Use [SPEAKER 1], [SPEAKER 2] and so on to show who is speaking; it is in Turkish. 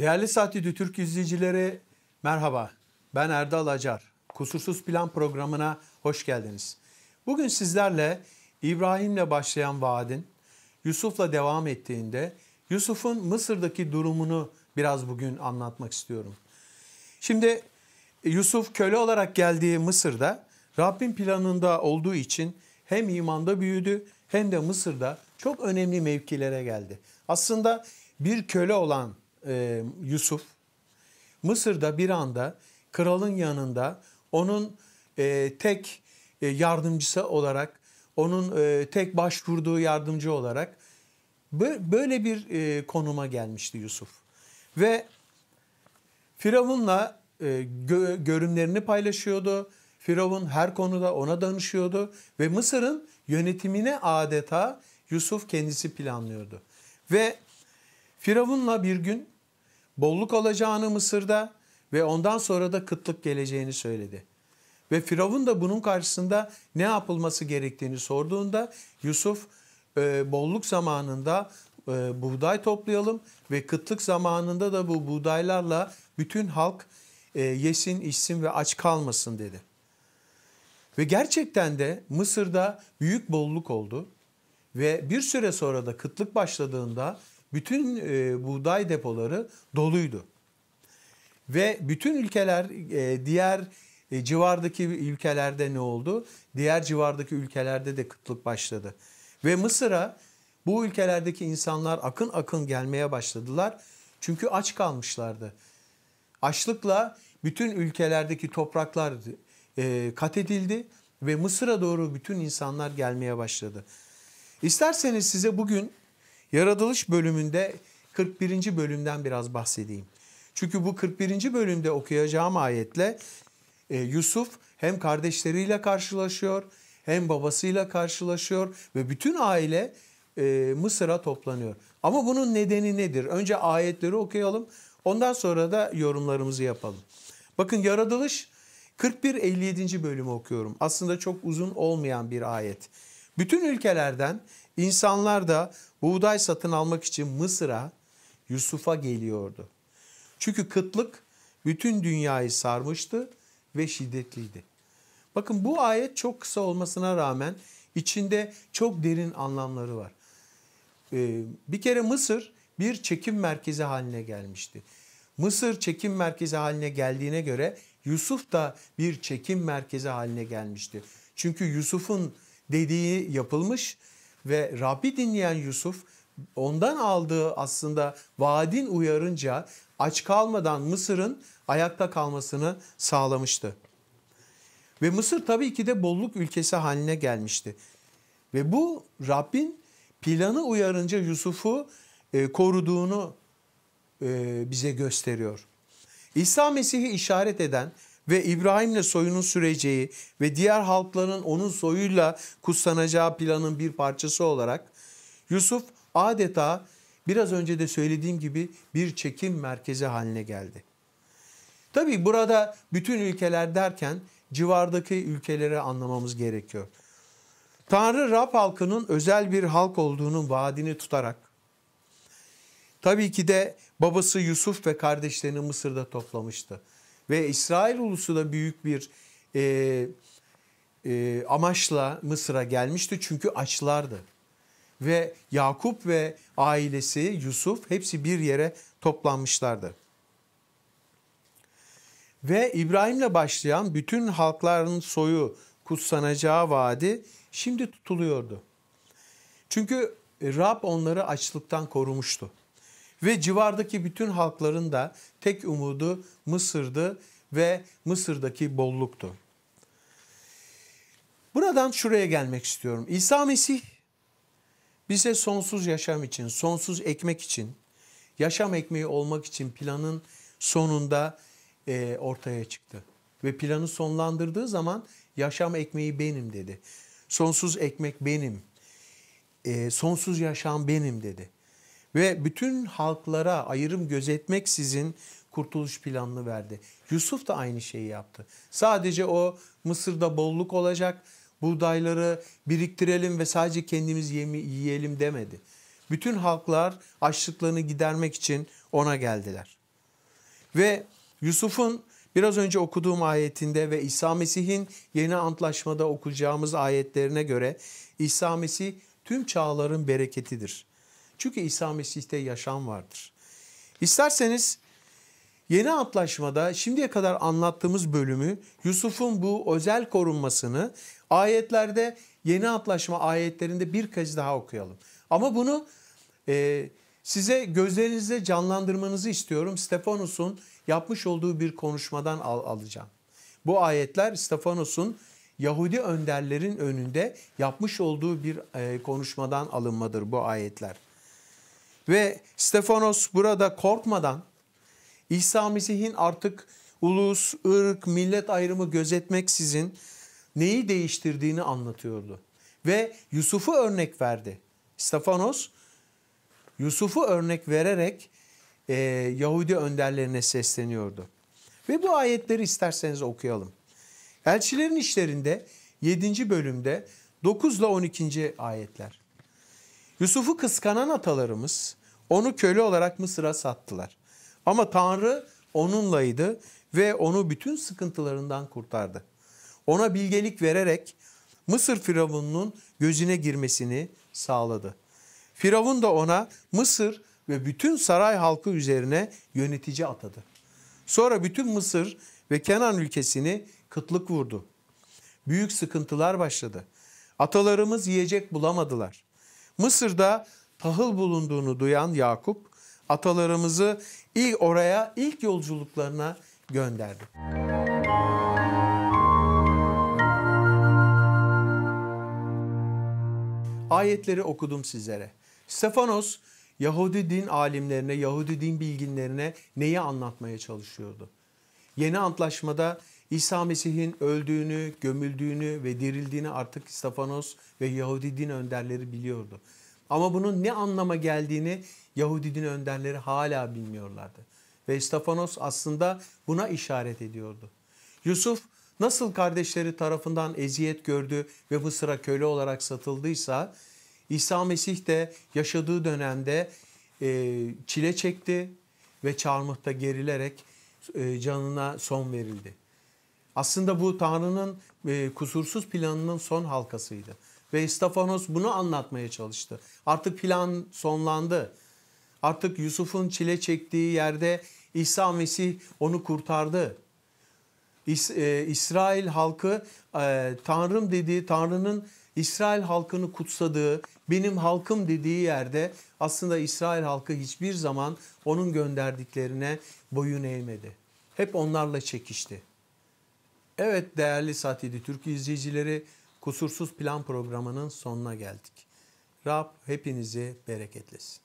[SPEAKER 1] Değerli Saatli Türk izleyicileri merhaba. Ben Erdal Acar. Kusursuz Plan programına hoş geldiniz. Bugün sizlerle İbrahim'le başlayan vaadin Yusuf'la devam ettiğinde Yusuf'un Mısır'daki durumunu biraz bugün anlatmak istiyorum. Şimdi Yusuf köle olarak geldiği Mısır'da Rabbin planında olduğu için hem imanda büyüdü hem de Mısır'da çok önemli mevkilere geldi. Aslında bir köle olan e, Yusuf Mısır'da bir anda kralın yanında onun e, tek e, yardımcısı olarak, onun e, tek başvurduğu yardımcı olarak böyle bir e, konuma gelmişti Yusuf. Ve Firavun'la e, gö görümlerini paylaşıyordu. Firavun her konuda ona danışıyordu ve Mısır'ın yönetimine adeta Yusuf kendisi planlıyordu. Ve Firavun'la bir gün bolluk olacağını Mısır'da ve ondan sonra da kıtlık geleceğini söyledi. Ve Firavun da bunun karşısında ne yapılması gerektiğini sorduğunda Yusuf e, bolluk zamanında e, buğday toplayalım ve kıtlık zamanında da bu buğdaylarla bütün halk e, yesin, içsin ve aç kalmasın dedi. Ve gerçekten de Mısır'da büyük bolluk oldu ve bir süre sonra da kıtlık başladığında bütün e, buğday depoları doluydu. Ve bütün ülkeler e, diğer e, civardaki ülkelerde ne oldu? Diğer civardaki ülkelerde de kıtlık başladı. Ve Mısır'a bu ülkelerdeki insanlar akın akın gelmeye başladılar. Çünkü aç kalmışlardı. Açlıkla bütün ülkelerdeki topraklar e, kat edildi ve Mısır'a doğru bütün insanlar gelmeye başladı. İsterseniz size bugün Yaratılış bölümünde 41. bölümden biraz bahsedeyim. Çünkü bu 41. bölümde okuyacağım ayetle e, Yusuf hem kardeşleriyle karşılaşıyor hem babasıyla karşılaşıyor ve bütün aile e, Mısır'a toplanıyor. Ama bunun nedeni nedir? Önce ayetleri okuyalım ondan sonra da yorumlarımızı yapalım. Bakın yaratılış 41-57. bölümü okuyorum. Aslında çok uzun olmayan bir ayet. Bütün ülkelerden İnsanlar da buğday satın almak için Mısır'a, Yusuf'a geliyordu. Çünkü kıtlık bütün dünyayı sarmıştı ve şiddetliydi. Bakın bu ayet çok kısa olmasına rağmen içinde çok derin anlamları var. Ee, bir kere Mısır bir çekim merkezi haline gelmişti. Mısır çekim merkezi haline geldiğine göre Yusuf da bir çekim merkezi haline gelmişti. Çünkü Yusuf'un dediği yapılmış ve Rabbi dinleyen Yusuf ondan aldığı aslında vaadin uyarınca aç kalmadan Mısır'ın ayakta kalmasını sağlamıştı. Ve Mısır tabii ki de bolluk ülkesi haline gelmişti. Ve bu Rabbin planı uyarınca Yusuf'u e, koruduğunu e, bize gösteriyor. İsa Mesih'i işaret eden ve İbrahim'le soyunun süreceği ve diğer halkların onun soyuyla kutsanacağı planın bir parçası olarak Yusuf adeta biraz önce de söylediğim gibi bir çekim merkezi haline geldi. Tabi burada bütün ülkeler derken civardaki ülkeleri anlamamız gerekiyor. Tanrı Rab halkının özel bir halk olduğunun vaadini tutarak tabii ki de babası Yusuf ve kardeşlerini Mısır'da toplamıştı. Ve İsrail ulusu da büyük bir e, e, amaçla Mısır'a gelmişti çünkü açlardı. Ve Yakup ve ailesi Yusuf hepsi bir yere toplanmışlardı. Ve İbrahim'le başlayan bütün halkların soyu kutsanacağı vaadi şimdi tutuluyordu. Çünkü Rab onları açlıktan korumuştu. Ve civardaki bütün halkların da tek umudu Mısır'dı ve Mısır'daki bolluktu. Buradan şuraya gelmek istiyorum. İsa Mesih bize sonsuz yaşam için, sonsuz ekmek için, yaşam ekmeği olmak için planın sonunda e, ortaya çıktı. Ve planı sonlandırdığı zaman yaşam ekmeği benim dedi. Sonsuz ekmek benim. E, sonsuz yaşam benim dedi ve bütün halklara ayrım gözetmeksizin kurtuluş planını verdi. Yusuf da aynı şeyi yaptı. Sadece o Mısır'da bolluk olacak, buğdayları biriktirelim ve sadece kendimiz yemi, yiyelim demedi. Bütün halklar açlıklarını gidermek için ona geldiler. Ve Yusuf'un biraz önce okuduğum ayetinde ve İsa Mesih'in yeni antlaşmada okuyacağımız ayetlerine göre İsa Mesih tüm çağların bereketidir. Çünkü İsa Mesih'te yaşam vardır. İsterseniz yeni antlaşmada şimdiye kadar anlattığımız bölümü Yusuf'un bu özel korunmasını ayetlerde yeni antlaşma ayetlerinde bir kez daha okuyalım. Ama bunu e, size gözlerinizde canlandırmanızı istiyorum. Stefanus'un yapmış olduğu bir konuşmadan al alacağım. Bu ayetler Stefanus'un Yahudi önderlerin önünde yapmış olduğu bir e, konuşmadan alınmadır bu ayetler. Ve Stefanos burada korkmadan İsa Mesih'in artık ulus, ırk, millet ayrımı gözetmeksizin neyi değiştirdiğini anlatıyordu. Ve Yusuf'u örnek verdi. Stefanos Yusuf'u örnek vererek e, Yahudi önderlerine sesleniyordu. Ve bu ayetleri isterseniz okuyalım. Elçilerin işlerinde 7. bölümde 9 ile 12. ayetler. Yusuf'u kıskanan atalarımız onu köle olarak Mısır'a sattılar. Ama Tanrı onunlaydı ve onu bütün sıkıntılarından kurtardı. Ona bilgelik vererek Mısır firavununun gözüne girmesini sağladı. Firavun da ona Mısır ve bütün saray halkı üzerine yönetici atadı. Sonra bütün Mısır ve Kenan ülkesini kıtlık vurdu. Büyük sıkıntılar başladı. Atalarımız yiyecek bulamadılar. Mısır'da tahıl bulunduğunu duyan Yakup atalarımızı ilk oraya ilk yolculuklarına gönderdi. Ayetleri okudum sizlere. Stefanos Yahudi din alimlerine, Yahudi din bilginlerine neyi anlatmaya çalışıyordu? Yeni antlaşmada İsa Mesih'in öldüğünü, gömüldüğünü ve dirildiğini artık Stefanos ve Yahudi din önderleri biliyordu. Ama bunun ne anlama geldiğini Yahudi önderleri hala bilmiyorlardı. Ve Stefanos aslında buna işaret ediyordu. Yusuf nasıl kardeşleri tarafından eziyet gördü ve Mısır'a köle olarak satıldıysa İsa Mesih de yaşadığı dönemde e, çile çekti ve çarmıhta gerilerek e, canına son verildi. Aslında bu Tanrı'nın e, kusursuz planının son halkasıydı. Ve İstafanos bunu anlatmaya çalıştı. Artık plan sonlandı. Artık Yusuf'un çile çektiği yerde İsa Mesih onu kurtardı. İs, e, İsrail halkı e, Tanrım dediği, Tanrı'nın İsrail halkını kutsadığı, benim halkım dediği yerde aslında İsrail halkı hiçbir zaman onun gönderdiklerine boyun eğmedi. Hep onlarla çekişti. Evet değerli Satidi Türk izleyicileri Kusursuz Plan programının sonuna geldik. Rab hepinizi bereketlesin.